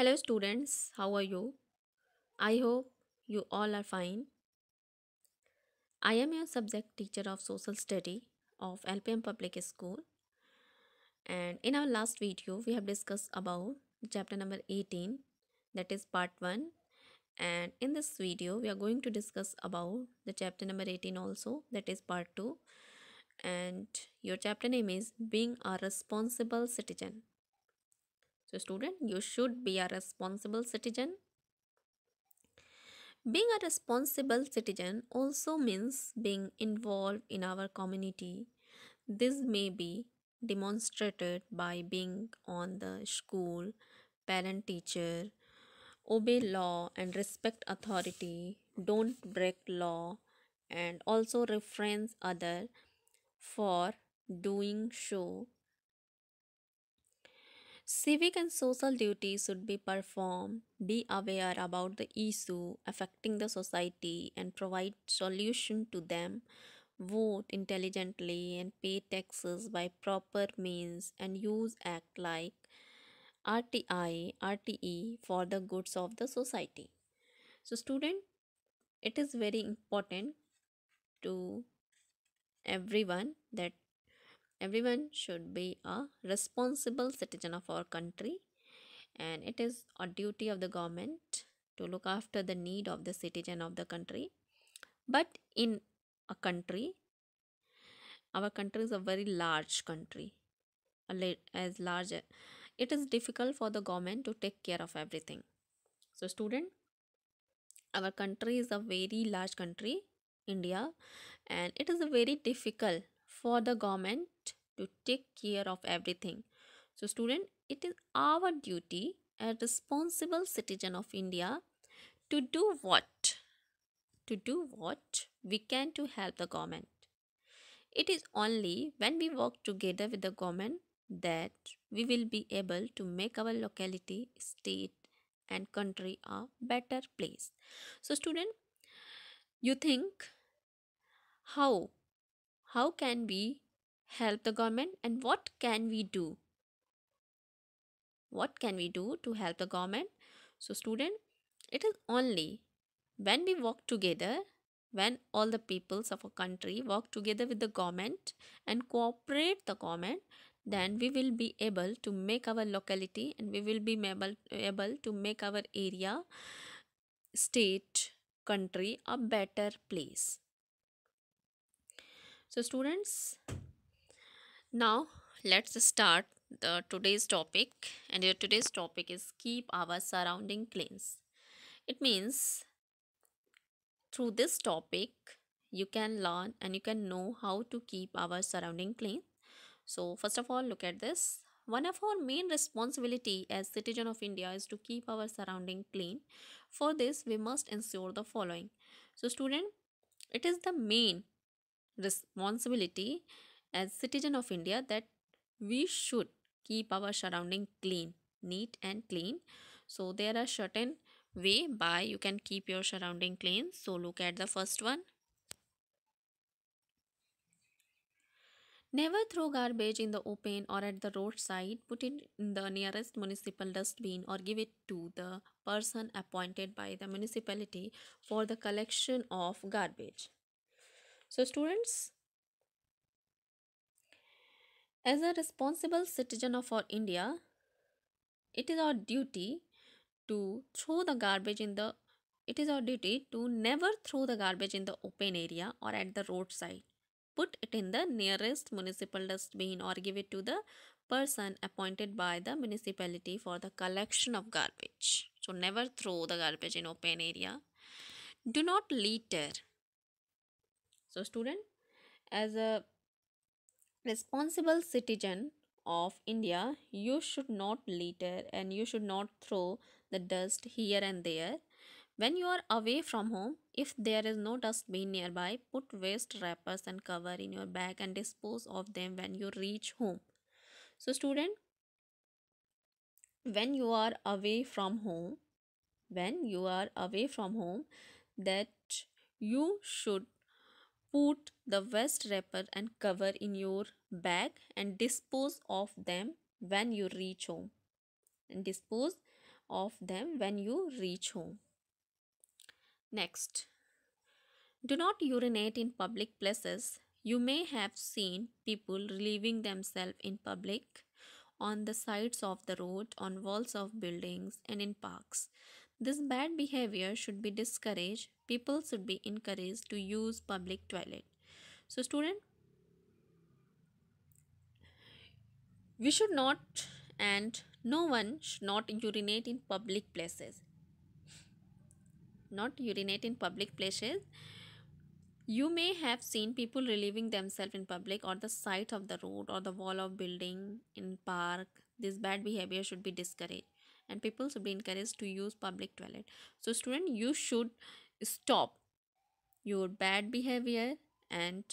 Hello students, how are you? I hope you all are fine. I am your subject teacher of social study of LPM Public School and in our last video we have discussed about chapter number 18 that is part 1 and in this video we are going to discuss about the chapter number 18 also that is part 2 and your chapter name is being a responsible citizen so student, you should be a responsible citizen. Being a responsible citizen also means being involved in our community. This may be demonstrated by being on the school, parent teacher, obey law and respect authority, don't break law, and also reference other for doing so Civic and social duties should be performed, be aware about the issue affecting the society and provide solution to them, vote intelligently and pay taxes by proper means and use act like RTI, RTE for the goods of the society. So student, it is very important to everyone that everyone should be a responsible citizen of our country and it is a duty of the government to look after the need of the citizen of the country but in a country our country is a very large country as large it is difficult for the government to take care of everything so student our country is a very large country india and it is very difficult for the government to take care of everything. So student, it is our duty as responsible citizen of India to do what? To do what we can to help the government. It is only when we work together with the government that we will be able to make our locality, state and country a better place. So student, you think how how can we help the government and what can we do? What can we do to help the government? So student, it is only when we work together, when all the peoples of a country work together with the government and cooperate the government, then we will be able to make our locality and we will be able, able to make our area, state, country a better place. So students, now let's start the today's topic and your today's topic is keep our surrounding cleans it means through this topic you can learn and you can know how to keep our surrounding clean so first of all look at this one of our main responsibility as citizen of india is to keep our surrounding clean for this we must ensure the following so student it is the main responsibility as citizen of India that we should keep our surrounding clean, neat and clean. So there are certain way by you can keep your surrounding clean. So look at the first one. Never throw garbage in the open or at the roadside. Put it in the nearest municipal dustbin or give it to the person appointed by the municipality for the collection of garbage. So students, as a responsible citizen of our India, it is our duty to throw the garbage in the it is our duty to never throw the garbage in the open area or at the roadside. Put it in the nearest municipal dustbin or give it to the person appointed by the municipality for the collection of garbage. So never throw the garbage in open area. Do not litter. So student, as a responsible citizen of India, you should not litter and you should not throw the dust here and there. When you are away from home, if there is no dustbin nearby, put waste wrappers and cover in your bag and dispose of them when you reach home. So, student, when you are away from home, when you are away from home, that you should Put the waste wrapper and cover in your bag and dispose of them when you reach home. And dispose of them when you reach home. Next, do not urinate in public places. You may have seen people relieving themselves in public, on the sides of the road, on walls of buildings, and in parks. This bad behavior should be discouraged people should be encouraged to use public toilet so student we should not and no one should not urinate in public places not urinate in public places you may have seen people relieving themselves in public or the side of the road or the wall of building in park. This bad behavior should be discouraged and people should be encouraged to use public toilet. So student, you should stop your bad behavior and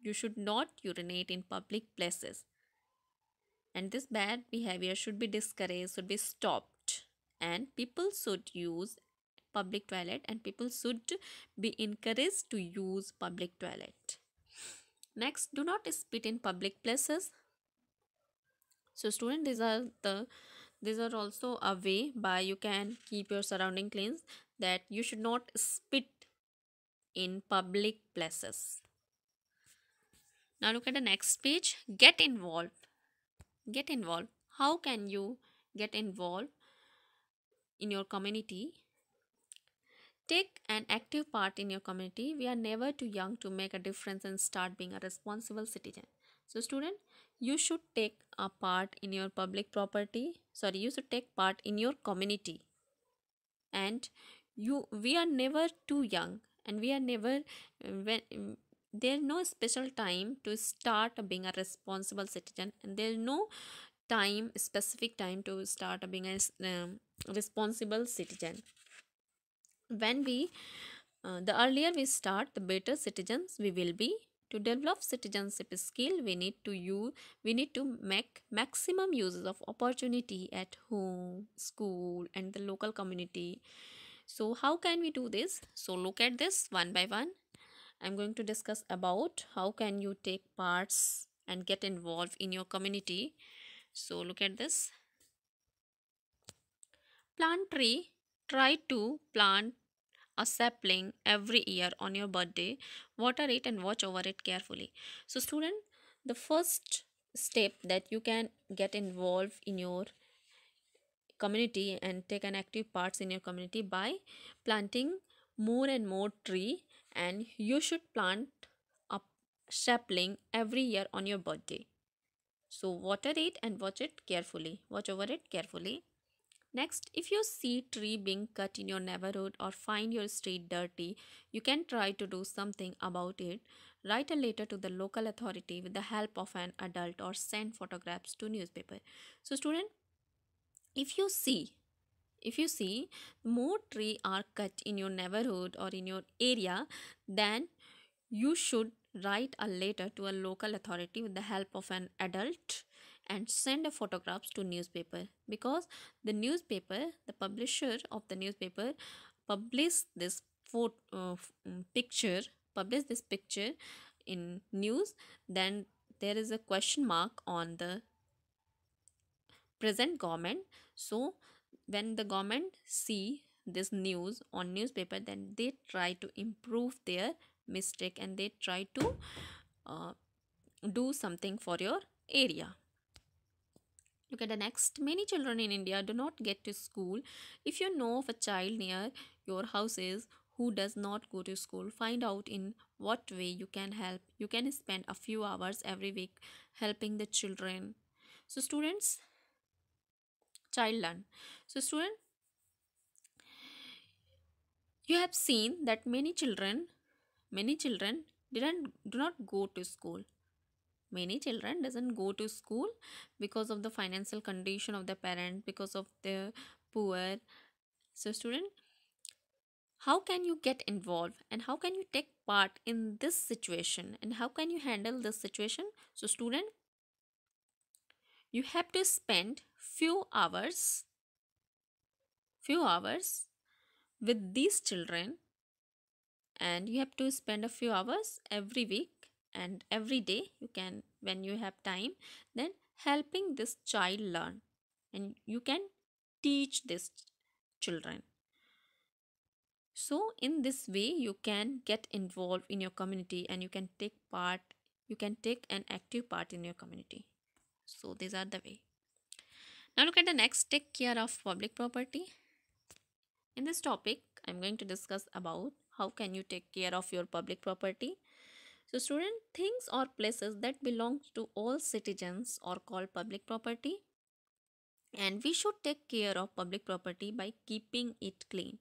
you should not urinate in public places and this bad behavior should be discouraged should be stopped and people should use public toilet and people should be encouraged to use public toilet next do not spit in public places so student these are the these are also a way by you can keep your surrounding clean that you should not spit in public places. Now look at the next page. Get involved. Get involved. How can you get involved in your community? Take an active part in your community. We are never too young to make a difference and start being a responsible citizen. So student, you should take a part in your public property. Sorry, you should take part in your community. And you we are never too young and we are never when there's no special time to start being a responsible citizen and there's no time specific time to start being a um, responsible citizen when we uh, the earlier we start the better citizens we will be to develop citizenship skill we need to use we need to make maximum uses of opportunity at home school and the local community so how can we do this so look at this one by one i'm going to discuss about how can you take parts and get involved in your community so look at this plant tree try to plant a sapling every year on your birthday water it and watch over it carefully so student the first step that you can get involved in your community and take an active part in your community by planting more and more tree and you should plant a sapling every year on your birthday so water it and watch it carefully watch over it carefully next if you see tree being cut in your neighborhood or find your street dirty you can try to do something about it write a letter to the local authority with the help of an adult or send photographs to newspaper so student if you see if you see more tree are cut in your neighborhood or in your area then you should write a letter to a local authority with the help of an adult and send photographs to newspaper because the newspaper the publisher of the newspaper publish this photo uh, mm, picture publish this picture in news then there is a question mark on the present government so when the government see this news on newspaper then they try to improve their mistake and they try to uh, do something for your area look at the next many children in india do not get to school if you know of a child near your house is who does not go to school find out in what way you can help you can spend a few hours every week helping the children so students child learn so student you have seen that many children many children didn't do not go to school many children doesn't go to school because of the financial condition of the parent because of the poor so student how can you get involved and how can you take part in this situation and how can you handle this situation so student you have to spend few hours few hours with these children and you have to spend a few hours every week and every day you can when you have time then helping this child learn and you can teach this children so in this way you can get involved in your community and you can take part you can take an active part in your community so these are the way. Now look at the next take care of public property. In this topic, I'm going to discuss about how can you take care of your public property. So student, things or places that belong to all citizens are called public property. And we should take care of public property by keeping it clean.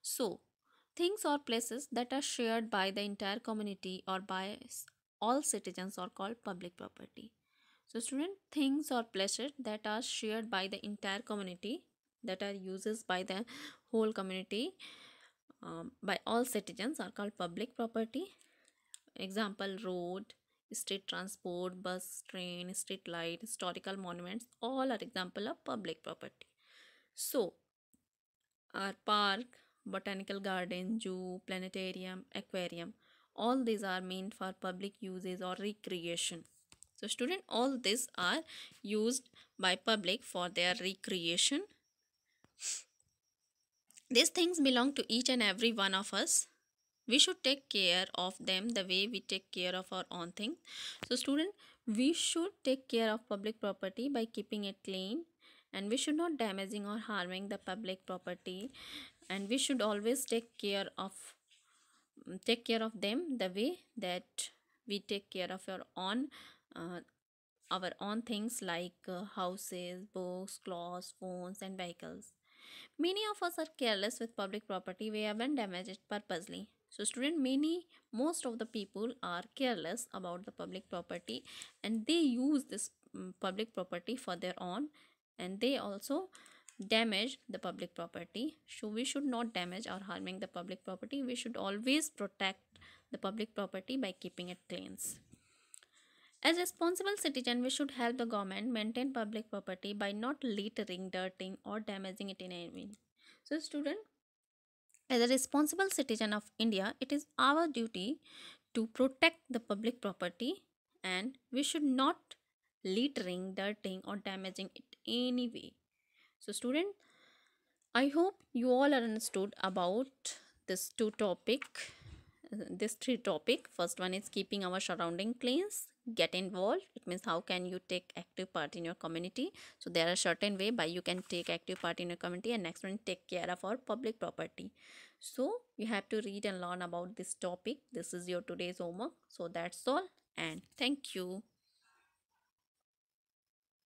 So things or places that are shared by the entire community or by all citizens are called public property. So student things or pleasure that are shared by the entire community that are uses by the whole community um, by all citizens are called public property. Example road, street transport, bus, train, street light, historical monuments all are example of public property. So our park, botanical garden, zoo, planetarium, aquarium all these are meant for public uses or recreation. So student all these are used by public for their recreation. These things belong to each and every one of us. We should take care of them the way we take care of our own thing. So student we should take care of public property by keeping it clean and we should not damaging or harming the public property and we should always take care of take care of them the way that we take care of your own uh, our own things like uh, houses, books, clothes, phones, and vehicles. Many of us are careless with public property we haven't damaged it purposely. So student many most of the people are careless about the public property and they use this mm, public property for their own and they also damage the public property so we should not damage or harming the public property we should always protect the public property by keeping it clean as responsible citizen, we should help the government maintain public property by not littering, dirting or damaging it in any way. So student, as a responsible citizen of India, it is our duty to protect the public property and we should not littering, dirting or damaging it any way. So student, I hope you all are understood about this two topic this three topic first one is keeping our surrounding cleans get involved it means how can you take active part in your community so there are certain way by you can take active part in your community and next one take care of our public property so you have to read and learn about this topic this is your today's homework so that's all and thank you